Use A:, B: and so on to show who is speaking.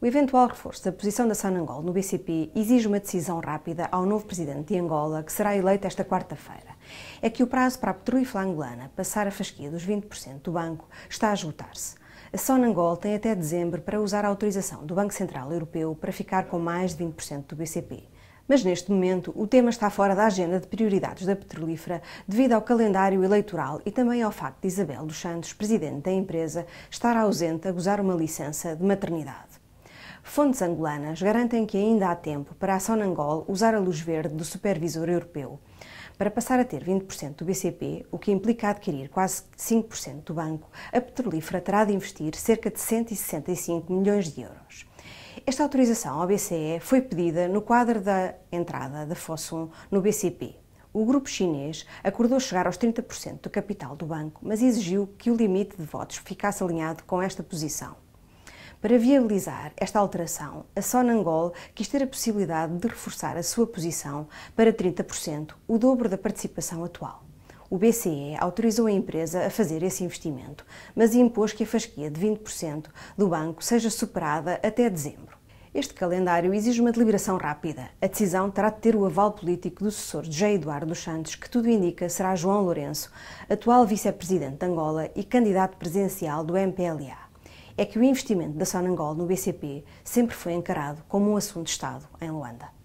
A: O eventual reforço da posição da Sanangol no BCP exige uma decisão rápida ao novo presidente de Angola, que será eleito esta quarta-feira. É que o prazo para a petroífla angolana passar a fasquia dos 20% do banco está a esgotar-se. A Sonangol tem até dezembro para usar a autorização do Banco Central Europeu para ficar com mais de 20% do BCP. Mas neste momento o tema está fora da agenda de prioridades da petrolífera devido ao calendário eleitoral e também ao facto de Isabel dos Santos, presidente da empresa, estar ausente a gozar uma licença de maternidade. Fontes angolanas garantem que ainda há tempo para a Sonangol usar a luz verde do supervisor europeu para passar a ter 20% do BCP, o que implica adquirir quase 5% do banco, a petrolífera terá de investir cerca de 165 milhões de euros. Esta autorização ao BCE foi pedida no quadro da entrada da Fossum no BCP. O grupo chinês acordou chegar aos 30% do capital do banco, mas exigiu que o limite de votos ficasse alinhado com esta posição. Para viabilizar esta alteração, a Sonangol quis ter a possibilidade de reforçar a sua posição para 30%, o dobro da participação atual. O BCE autorizou a empresa a fazer esse investimento, mas impôs que a fasquia de 20% do banco seja superada até dezembro. Este calendário exige uma deliberação rápida. A decisão terá de ter o aval político do sucessor J. Eduardo Santos, que tudo indica será João Lourenço, atual vice-presidente de Angola e candidato presidencial do MPLA é que o investimento da Sonangol no BCP sempre foi encarado como um assunto de Estado em Luanda.